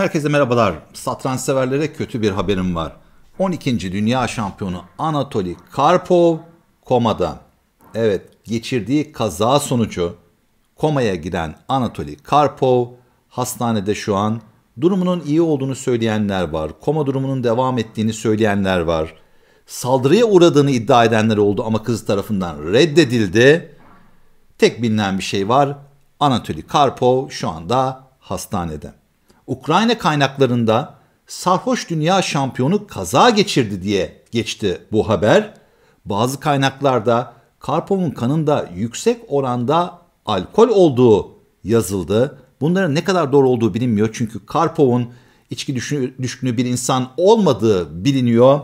Herkese merhabalar. Satranç severlere kötü bir haberim var. 12. Dünya Şampiyonu Anatoli Karpov komada. Evet, geçirdiği kaza sonucu komaya giren Anatoli Karpov hastanede şu an. Durumunun iyi olduğunu söyleyenler var. Koma durumunun devam ettiğini söyleyenler var. Saldırıya uğradığını iddia edenler oldu ama kız tarafından reddedildi. Tek bilinen bir şey var. Anatoli Karpov şu anda hastanede. Ukrayna kaynaklarında sarhoş dünya şampiyonu kaza geçirdi diye geçti bu haber. Bazı kaynaklarda Karpov'un kanında yüksek oranda alkol olduğu yazıldı. Bunların ne kadar doğru olduğu bilinmiyor çünkü Karpov'un içki düşkünü bir insan olmadığı biliniyor.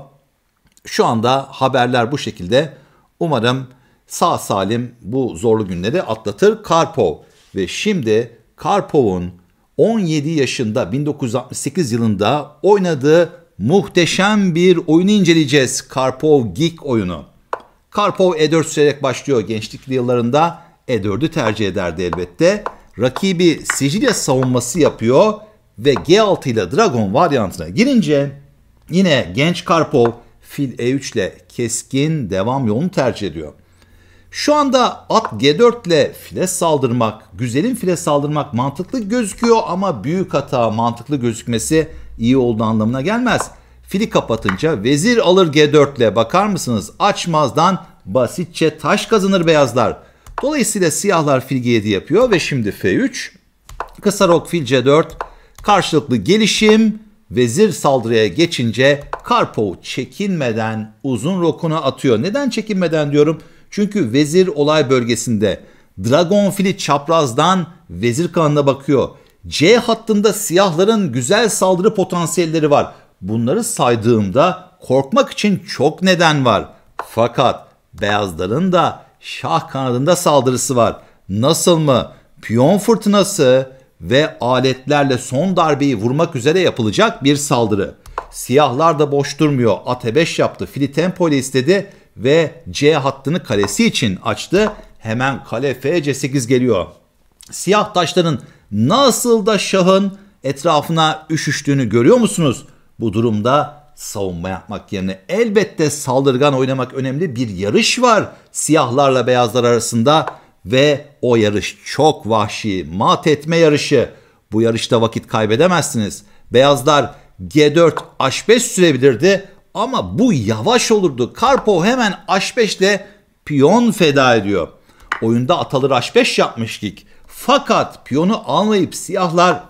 Şu anda haberler bu şekilde. Umarım sağ salim bu zorlu günleri atlatır Karpov. Ve şimdi Karpov'un 17 yaşında 1968 yılında oynadığı muhteşem bir oyunu inceleyeceğiz. Karpov Geek oyunu. Karpov E4 sürerek başlıyor. Gençlik yıllarında E4'ü tercih ederdi elbette. Rakibi Sicilya savunması yapıyor ve G6 ile Dragon varyantına girince yine genç Karpov fil E3 ile keskin devam yolunu tercih ediyor. Şu anda at G4 ile file saldırmak, güzelin file saldırmak mantıklı gözüküyor ama büyük hata mantıklı gözükmesi iyi olduğu anlamına gelmez. Fili kapatınca vezir alır G4 ile bakar mısınız? Açmazdan basitçe taş kazanır beyazlar. Dolayısıyla siyahlar fil G7 yapıyor ve şimdi F3, kısa rok fil C4, karşılıklı gelişim, vezir saldırıya geçince Karpov çekinmeden uzun rokuna atıyor. Neden çekinmeden diyorum? Çünkü vezir olay bölgesinde. dragon fili çaprazdan vezir kanına bakıyor. C hattında siyahların güzel saldırı potansiyelleri var. Bunları saydığımda korkmak için çok neden var. Fakat beyazların da şah kanadında saldırısı var. Nasıl mı? Piyon fırtınası ve aletlerle son darbeyi vurmak üzere yapılacak bir saldırı. Siyahlar da boş durmuyor. Ate 5 yaptı. Fili tempo ile istedi ve C hattını kalesi için açtı. Hemen kale F C8 geliyor. Siyah taşların nasıl da şahın etrafına üşüştüğünü görüyor musunuz? Bu durumda savunma yapmak yerine elbette saldırgan oynamak önemli bir yarış var siyahlarla beyazlar arasında ve o yarış çok vahşi mat etme yarışı. Bu yarışta vakit kaybedemezsiniz. Beyazlar G4 H5 sürebilirdi ama bu yavaş olurdu. Karpo hemen H5 ile piyon feda ediyor. Oyunda ataları H5 yapmıştık. Fakat piyonu almayıp siyahlar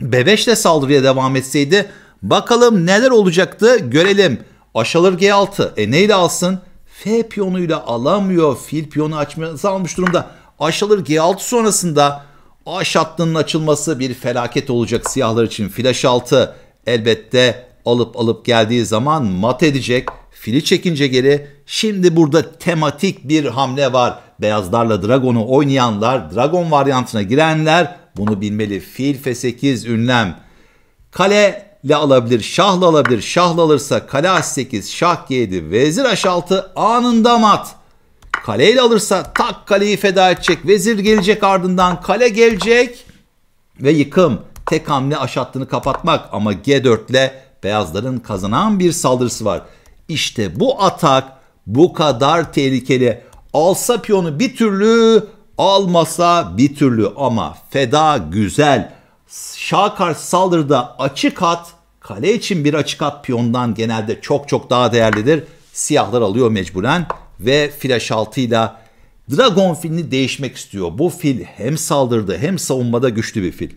B5 ile saldırıya devam etseydi bakalım neler olacaktı görelim. Aşalır G6. E neyle alsın? F piyonuyla alamıyor. Fil piyonu açması almış durumda. Aşalır G6 sonrasında A şattının açılması bir felaket olacak siyahlar için. Flash 6 elbette alıp alıp geldiği zaman mat edecek. Fili çekince geri. Şimdi burada tematik bir hamle var. Beyazlarla Dragon'u oynayanlar, Dragon varyantına girenler bunu bilmeli. Fil F8 ünlem. Kale ile alabilir, şahla alabilir. Şahla alırsa kale H8, şah G7, vezir H6 anında mat. Kaleyle alırsa tak kaleyi feda edecek. Vezir gelecek ardından kale gelecek ve yıkım. Tek hamle aşattığını kapatmak ama G4 ile Beyazların kazanan bir saldırısı var. İşte bu atak bu kadar tehlikeli. Alsa piyonu bir türlü, almasa bir türlü ama feda güzel. Şah karşı saldırıda açık at, kale için bir açık at piyondan genelde çok çok daha değerlidir. Siyahlar alıyor mecburen ve flash altıyla Dragon filini değişmek istiyor. Bu fil hem saldırdı hem savunmada güçlü bir fil.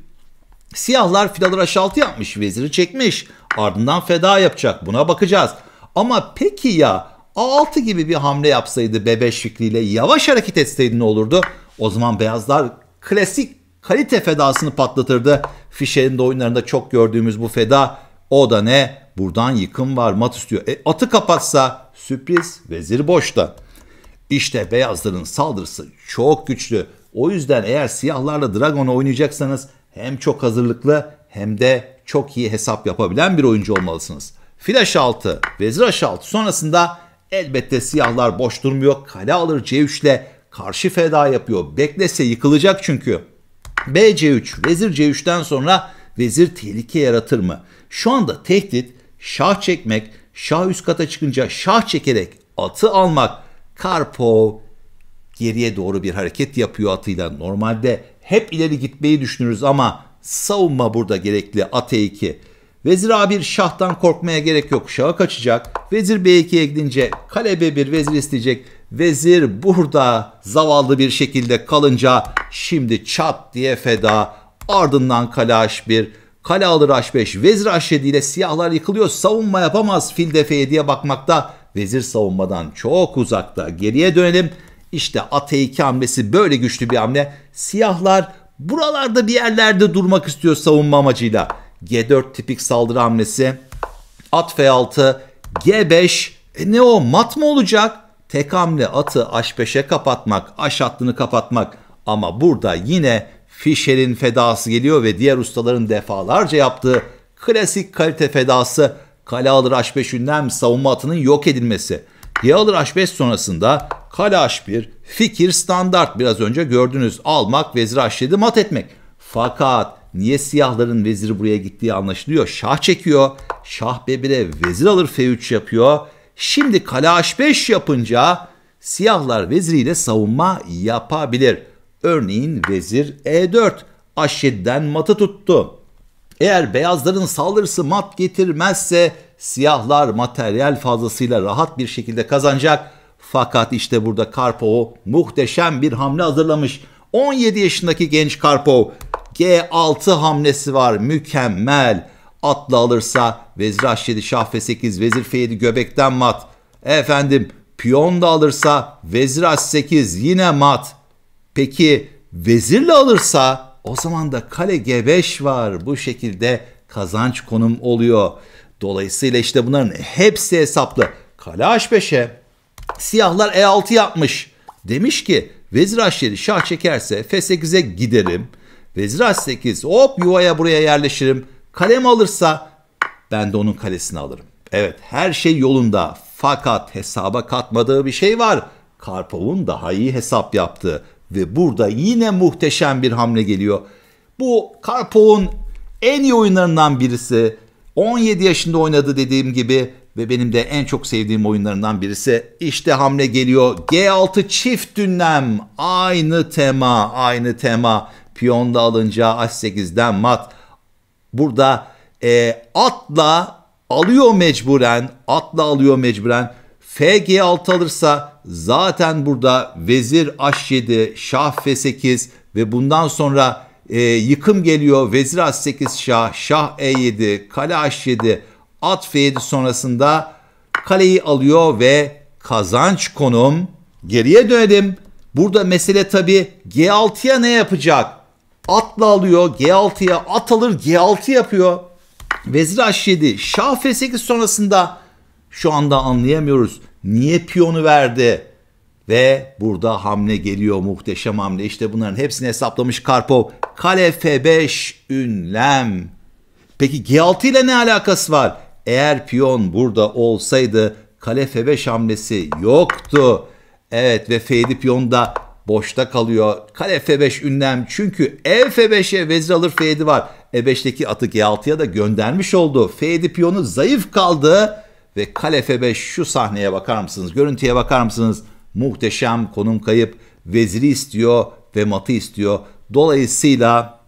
Siyahlar filalara altı yapmış, veziri çekmiş. Ardından feda yapacak. Buna bakacağız. Ama peki ya A6 gibi bir hamle yapsaydı bebeş fikriyle yavaş hareket etseydi ne olurdu? O zaman beyazlar klasik kalite fedasını patlatırdı. Fişer'in de oyunlarında çok gördüğümüz bu feda o da ne? Buradan yıkım var mat istiyor. E, atı kapatsa sürpriz vezir boşta. İşte beyazların saldırısı çok güçlü. O yüzden eğer siyahlarla dragon oynayacaksanız hem çok hazırlıklı hem de çok iyi hesap yapabilen bir oyuncu olmalısınız. Flash 6, vezir H6 sonrasında elbette siyahlar boş durmuyor. Kale alır C3 ile karşı feda yapıyor. Beklese yıkılacak çünkü. bc 3 vezir C3'ten sonra vezir tehlike yaratır mı? Şu anda tehdit şah çekmek, şah üst kata çıkınca şah çekerek atı almak. Karpov geriye doğru bir hareket yapıyor atıyla. Normalde hep ileri gitmeyi düşünürüz ama savunma burada gerekli at e2. Vezir a1 şahtan korkmaya gerek yok. Şaha kaçacak. Vezir b2'ye gidince kale b1 vezir isteyecek. Vezir burada zavallı bir şekilde kalınca şimdi çat diye feda. Ardından kale h1. Kale alır h5. Vezir h7 ile siyahlar yıkılıyor. Savunma yapamaz fil defeye diye bakmakta. Vezir savunmadan çok uzakta. Geriye dönelim. İşte at e2 hamlesi böyle güçlü bir hamle. Siyahlar Buralarda bir yerlerde durmak istiyor savunma amacıyla. G4 tipik saldırı hamlesi. At F6, G5. E ne o mat mı olacak? Tek hamle atı H5'e kapatmak, H hattını kapatmak. Ama burada yine Fischer'in fedası geliyor ve diğer ustaların defalarca yaptığı klasik kalite fedası kale alır H5 ünlem savunma atının yok edilmesi. Ya alır H5 sonrasında kalaş bir fikir standart biraz önce gördünüz. Almak, vezir aşireti mat etmek. Fakat niye siyahların veziri buraya gittiği anlaşılıyor. Şah çekiyor. Şah B1'e vezir alır F3 yapıyor. Şimdi kale H5 yapınca siyahlar veziriyle savunma yapabilir. Örneğin vezir E4 H7'den matı tuttu. Eğer beyazların saldırısı mat getirmezse siyahlar materyal fazlasıyla rahat bir şekilde kazanacak. Fakat işte burada Karpov muhteşem bir hamle hazırlamış. 17 yaşındaki genç Karpov G6 hamlesi var mükemmel. Atla alırsa vezir h7 şah f8 vezir f7 göbekten mat. Efendim piyon da alırsa vezir h8 yine mat. Peki vezirle alırsa o zaman da kale g5 var. Bu şekilde kazanç konum oluyor. Dolayısıyla işte bunların hepsi hesaplı. Kale h5'e Siyahlar E6 yapmış. Demiş ki vezir H7 şah çekerse F8'e giderim. Vezir H8 hop yuvaya buraya yerleşirim. Kalem alırsa ben de onun kalesini alırım. Evet her şey yolunda fakat hesaba katmadığı bir şey var. Karpov'un daha iyi hesap yaptığı ve burada yine muhteşem bir hamle geliyor. Bu Karpov'un en iyi oyunlarından birisi. 17 yaşında oynadı dediğim gibi ve benim de en çok sevdiğim oyunlarından birisi. İşte hamle geliyor. G6 çift dünlem. Aynı tema, aynı tema. Piyon da alınca H8'den mat. Burada e, atla alıyor mecburen, atla alıyor mecburen. FG6 alırsa zaten burada vezir H7, şah F8 ve bundan sonra e, yıkım geliyor. Vezir H8, şah, şah E7, kale H7, At atfiyedi sonrasında kaleyi alıyor ve kazanç konum. Geriye dönelim. Burada mesele tabi G6'ya ne yapacak? Atla alıyor. G6'ya at alır. G6 yapıyor. Vezir H7. Şah F8 sonrasında şu anda anlayamıyoruz. Niye piyonu verdi? Ve burada hamle geliyor muhteşem hamle. İşte bunların hepsini hesaplamış Karpov. Kale F5 ünlem. Peki G6 ile ne alakası var? eğer piyon burada olsaydı kale F5 hamlesi yoktu. Evet ve F7 piyon da boşta kalıyor. Kale F5 ünlem çünkü E5'e vezir alır F7 var. E5'teki atı G6'ya da göndermiş oldu. F7 piyonu zayıf kaldı ve kale F5 şu sahneye bakar mısınız? Görüntüye bakar mısınız? Muhteşem konum kayıp veziri istiyor ve matı istiyor. Dolayısıyla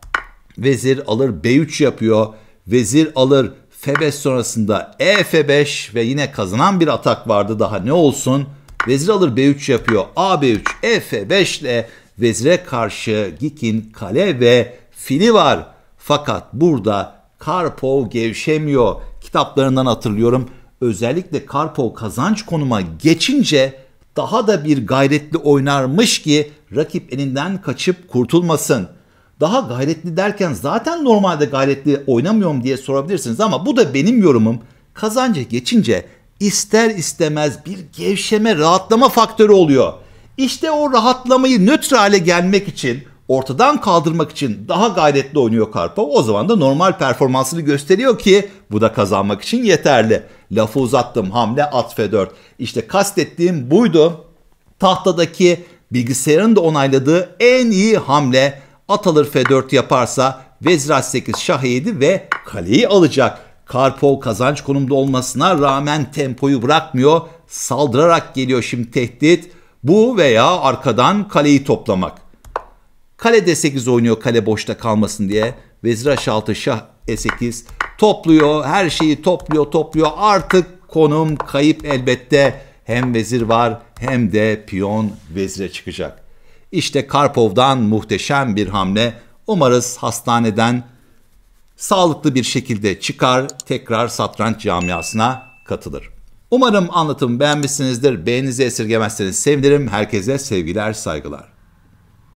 vezir alır B3 yapıyor. Vezir alır F5 sonrasında E F5 ve yine kazanan bir atak vardı daha ne olsun. Vezir alır B3 yapıyor. A B3 E F5 ile vezire karşı Gik'in kale ve fili var. Fakat burada Karpov gevşemiyor. Kitaplarından hatırlıyorum. Özellikle Karpov kazanç konuma geçince daha da bir gayretli oynarmış ki rakip elinden kaçıp kurtulmasın.'' daha gayretli derken zaten normalde gayretli oynamıyorum diye sorabilirsiniz ama bu da benim yorumum. Kazanca geçince ister istemez bir gevşeme, rahatlama faktörü oluyor. İşte o rahatlamayı nötr hale gelmek için, ortadan kaldırmak için daha gayretli oynuyor Karpov. O zaman da normal performansını gösteriyor ki bu da kazanmak için yeterli. Lafı uzattım hamle at F4. İşte kastettiğim buydu. Tahtadaki bilgisayarın da onayladığı en iyi hamle At alır F4 yaparsa vezir H8 şah E7 ve kaleyi alacak. Karpov kazanç konumda olmasına rağmen tempoyu bırakmıyor. Saldırarak geliyor şimdi tehdit. Bu veya arkadan kaleyi toplamak. Kale D8 oynuyor kale boşta kalmasın diye. Vezir H6 şah E8 topluyor. Her şeyi topluyor topluyor. Artık konum kayıp elbette. Hem vezir var hem de piyon vezire çıkacak. İşte Karpov'dan muhteşem bir hamle. Umarız hastaneden sağlıklı bir şekilde çıkar, tekrar satranç camiasına katılır. Umarım anlatımı beğenmişsinizdir. Beğeninizi esirgemezseniz sevinirim. Herkese sevgiler, saygılar.